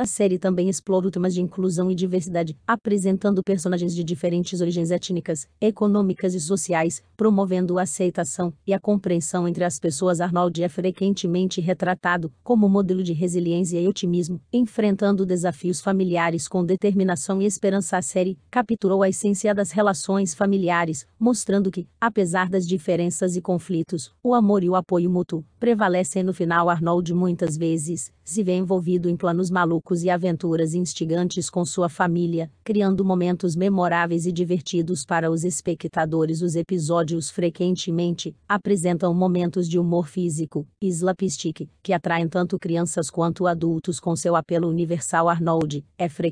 A série também explora temas de inclusão e diversidade, apresentando personagens de diferentes origens étnicas, econômicas e sociais, promovendo a aceitação e a compreensão entre as pessoas. Arnold é frequentemente retratado como modelo de resiliência e otimismo, enfrentando desafios familiares com determinação e esperança. A série capturou a essência das relações familiares, mostrando que, apesar das diferenças e conflitos, o amor e o apoio mútuo prevalecem no final. Arnold muitas vezes se vê envolvido em planos malucos e aventuras instigantes com sua família, criando momentos memoráveis e divertidos para os espectadores. Os episódios frequentemente apresentam momentos de humor físico e slapstick, que atraem tanto crianças quanto adultos com seu apelo universal. Arnold é frequente